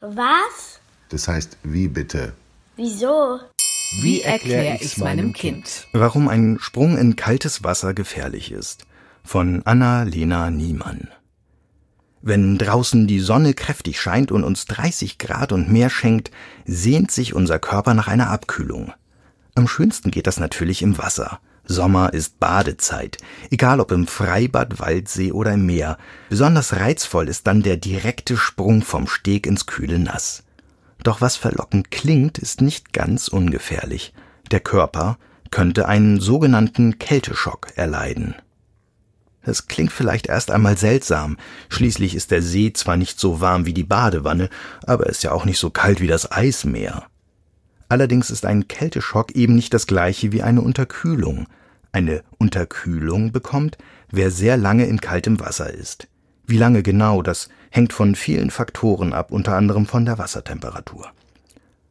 Was? Das heißt, wie bitte? Wieso? Wie erkläre ich es meinem Kind? Warum ein Sprung in kaltes Wasser gefährlich ist. Von Anna-Lena Niemann. Wenn draußen die Sonne kräftig scheint und uns 30 Grad und mehr schenkt, sehnt sich unser Körper nach einer Abkühlung. Am schönsten geht das natürlich im Wasser. Sommer ist Badezeit, egal ob im Freibad, Waldsee oder im Meer. Besonders reizvoll ist dann der direkte Sprung vom Steg ins kühle Nass. Doch was verlockend klingt, ist nicht ganz ungefährlich. Der Körper könnte einen sogenannten Kälteschock erleiden. Das klingt vielleicht erst einmal seltsam. Schließlich ist der See zwar nicht so warm wie die Badewanne, aber ist ja auch nicht so kalt wie das Eismeer. Allerdings ist ein Kälteschock eben nicht das gleiche wie eine Unterkühlung. Eine Unterkühlung bekommt, wer sehr lange in kaltem Wasser ist. Wie lange genau, das hängt von vielen Faktoren ab, unter anderem von der Wassertemperatur.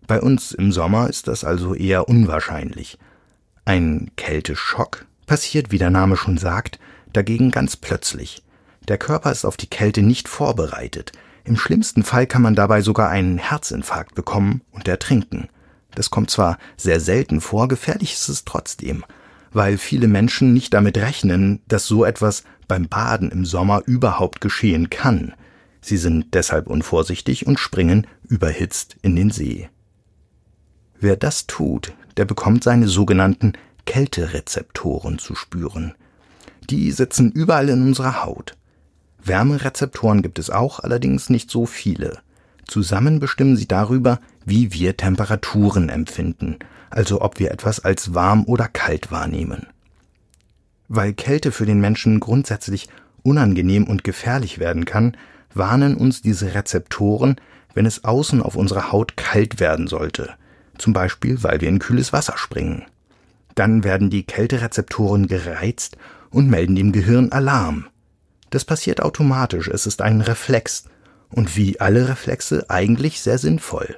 Bei uns im Sommer ist das also eher unwahrscheinlich. Ein Kälteschock passiert, wie der Name schon sagt, dagegen ganz plötzlich. Der Körper ist auf die Kälte nicht vorbereitet. Im schlimmsten Fall kann man dabei sogar einen Herzinfarkt bekommen und ertrinken. Das kommt zwar sehr selten vor, gefährlich ist es trotzdem weil viele Menschen nicht damit rechnen, dass so etwas beim Baden im Sommer überhaupt geschehen kann. Sie sind deshalb unvorsichtig und springen überhitzt in den See. Wer das tut, der bekommt seine sogenannten Kälterezeptoren zu spüren. Die sitzen überall in unserer Haut. Wärmerezeptoren gibt es auch, allerdings nicht so viele. Zusammen bestimmen sie darüber, wie wir Temperaturen empfinden also ob wir etwas als warm oder kalt wahrnehmen. Weil Kälte für den Menschen grundsätzlich unangenehm und gefährlich werden kann, warnen uns diese Rezeptoren, wenn es außen auf unserer Haut kalt werden sollte, zum Beispiel weil wir in kühles Wasser springen. Dann werden die Kälterezeptoren gereizt und melden dem Gehirn Alarm. Das passiert automatisch, es ist ein Reflex und wie alle Reflexe eigentlich sehr sinnvoll.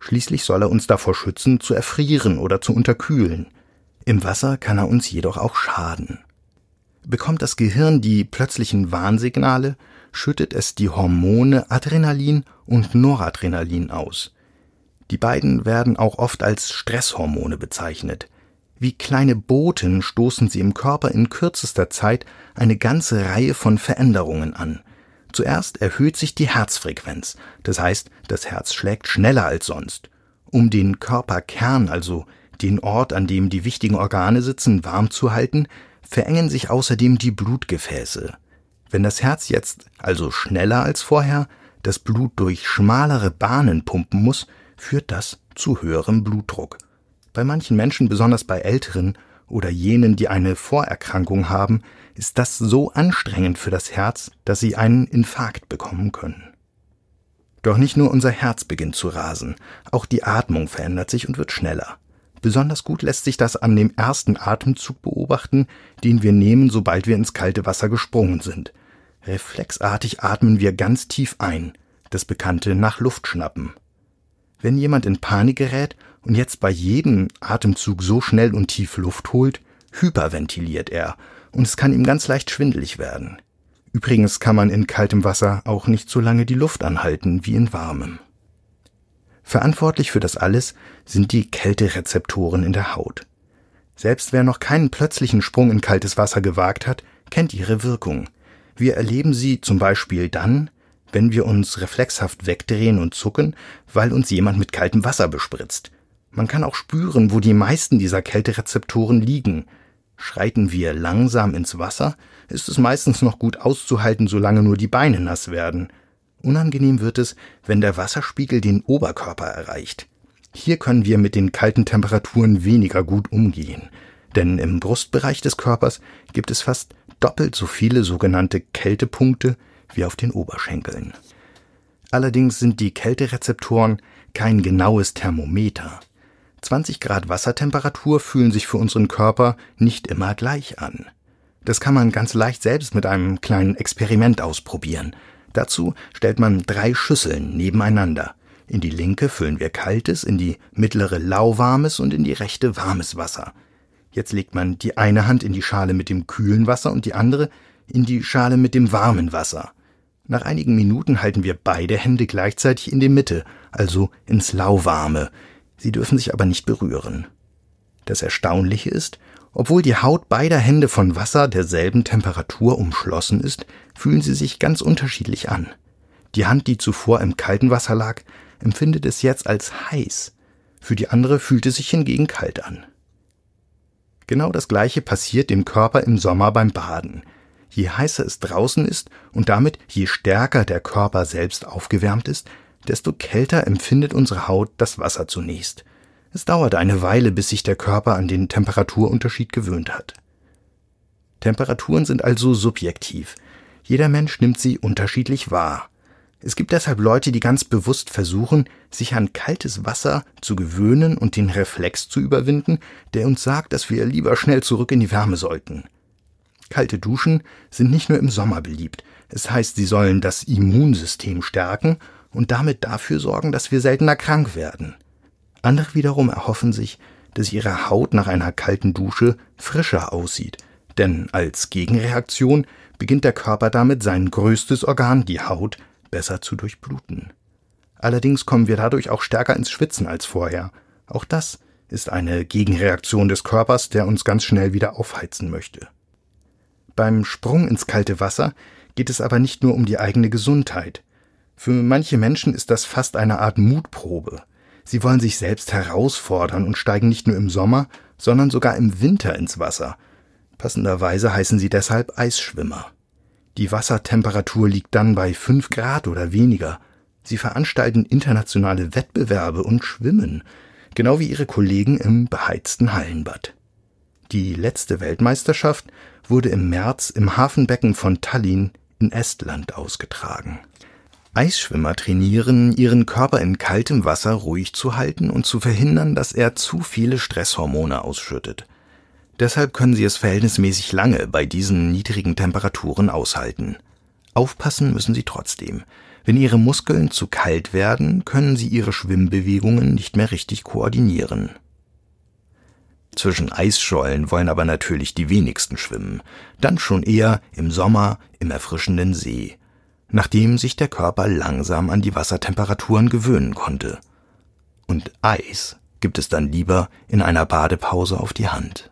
Schließlich soll er uns davor schützen, zu erfrieren oder zu unterkühlen. Im Wasser kann er uns jedoch auch schaden. Bekommt das Gehirn die plötzlichen Warnsignale, schüttet es die Hormone Adrenalin und Noradrenalin aus. Die beiden werden auch oft als Stresshormone bezeichnet. Wie kleine Boten stoßen sie im Körper in kürzester Zeit eine ganze Reihe von Veränderungen an. Zuerst erhöht sich die Herzfrequenz, das heißt, das Herz schlägt schneller als sonst. Um den Körperkern, also den Ort, an dem die wichtigen Organe sitzen, warm zu halten, verengen sich außerdem die Blutgefäße. Wenn das Herz jetzt, also schneller als vorher, das Blut durch schmalere Bahnen pumpen muss, führt das zu höherem Blutdruck. Bei manchen Menschen, besonders bei Älteren, oder jenen, die eine Vorerkrankung haben, ist das so anstrengend für das Herz, dass sie einen Infarkt bekommen können. Doch nicht nur unser Herz beginnt zu rasen, auch die Atmung verändert sich und wird schneller. Besonders gut lässt sich das an dem ersten Atemzug beobachten, den wir nehmen, sobald wir ins kalte Wasser gesprungen sind. Reflexartig atmen wir ganz tief ein, das bekannte nach Luft schnappen. Wenn jemand in Panik gerät und jetzt bei jedem Atemzug so schnell und tief Luft holt, hyperventiliert er und es kann ihm ganz leicht schwindelig werden. Übrigens kann man in kaltem Wasser auch nicht so lange die Luft anhalten wie in warmem. Verantwortlich für das alles sind die Kälterezeptoren in der Haut. Selbst wer noch keinen plötzlichen Sprung in kaltes Wasser gewagt hat, kennt ihre Wirkung. Wir erleben sie zum Beispiel dann, wenn wir uns reflexhaft wegdrehen und zucken, weil uns jemand mit kaltem Wasser bespritzt, man kann auch spüren, wo die meisten dieser Kälterezeptoren liegen. Schreiten wir langsam ins Wasser, ist es meistens noch gut auszuhalten, solange nur die Beine nass werden. Unangenehm wird es, wenn der Wasserspiegel den Oberkörper erreicht. Hier können wir mit den kalten Temperaturen weniger gut umgehen, denn im Brustbereich des Körpers gibt es fast doppelt so viele sogenannte Kältepunkte wie auf den Oberschenkeln. Allerdings sind die Kälterezeptoren kein genaues Thermometer. 20 Grad Wassertemperatur fühlen sich für unseren Körper nicht immer gleich an. Das kann man ganz leicht selbst mit einem kleinen Experiment ausprobieren. Dazu stellt man drei Schüsseln nebeneinander. In die linke füllen wir kaltes, in die mittlere lauwarmes und in die rechte warmes Wasser. Jetzt legt man die eine Hand in die Schale mit dem kühlen Wasser und die andere in die Schale mit dem warmen Wasser. Nach einigen Minuten halten wir beide Hände gleichzeitig in die Mitte, also ins lauwarme. Sie dürfen sich aber nicht berühren. Das Erstaunliche ist, obwohl die Haut beider Hände von Wasser derselben Temperatur umschlossen ist, fühlen sie sich ganz unterschiedlich an. Die Hand, die zuvor im kalten Wasser lag, empfindet es jetzt als heiß, für die andere fühlt es sich hingegen kalt an. Genau das gleiche passiert dem Körper im Sommer beim Baden. Je heißer es draußen ist und damit je stärker der Körper selbst aufgewärmt ist, desto kälter empfindet unsere Haut das Wasser zunächst. Es dauert eine Weile, bis sich der Körper an den Temperaturunterschied gewöhnt hat. Temperaturen sind also subjektiv. Jeder Mensch nimmt sie unterschiedlich wahr. Es gibt deshalb Leute, die ganz bewusst versuchen, sich an kaltes Wasser zu gewöhnen und den Reflex zu überwinden, der uns sagt, dass wir lieber schnell zurück in die Wärme sollten. Kalte Duschen sind nicht nur im Sommer beliebt. Es heißt, sie sollen das Immunsystem stärken und damit dafür sorgen, dass wir seltener krank werden. Andere wiederum erhoffen sich, dass ihre Haut nach einer kalten Dusche frischer aussieht, denn als Gegenreaktion beginnt der Körper damit sein größtes Organ, die Haut, besser zu durchbluten. Allerdings kommen wir dadurch auch stärker ins Schwitzen als vorher. Auch das ist eine Gegenreaktion des Körpers, der uns ganz schnell wieder aufheizen möchte. Beim Sprung ins kalte Wasser geht es aber nicht nur um die eigene Gesundheit. Für manche Menschen ist das fast eine Art Mutprobe. Sie wollen sich selbst herausfordern und steigen nicht nur im Sommer, sondern sogar im Winter ins Wasser. Passenderweise heißen sie deshalb Eisschwimmer. Die Wassertemperatur liegt dann bei 5 Grad oder weniger. Sie veranstalten internationale Wettbewerbe und schwimmen, genau wie ihre Kollegen im beheizten Hallenbad. Die letzte Weltmeisterschaft wurde im März im Hafenbecken von Tallinn in Estland ausgetragen. Eisschwimmer trainieren, ihren Körper in kaltem Wasser ruhig zu halten und zu verhindern, dass er zu viele Stresshormone ausschüttet. Deshalb können sie es verhältnismäßig lange bei diesen niedrigen Temperaturen aushalten. Aufpassen müssen sie trotzdem. Wenn ihre Muskeln zu kalt werden, können sie ihre Schwimmbewegungen nicht mehr richtig koordinieren. Zwischen Eisschollen wollen aber natürlich die wenigsten schwimmen, dann schon eher im Sommer im erfrischenden See nachdem sich der Körper langsam an die Wassertemperaturen gewöhnen konnte. Und Eis gibt es dann lieber in einer Badepause auf die Hand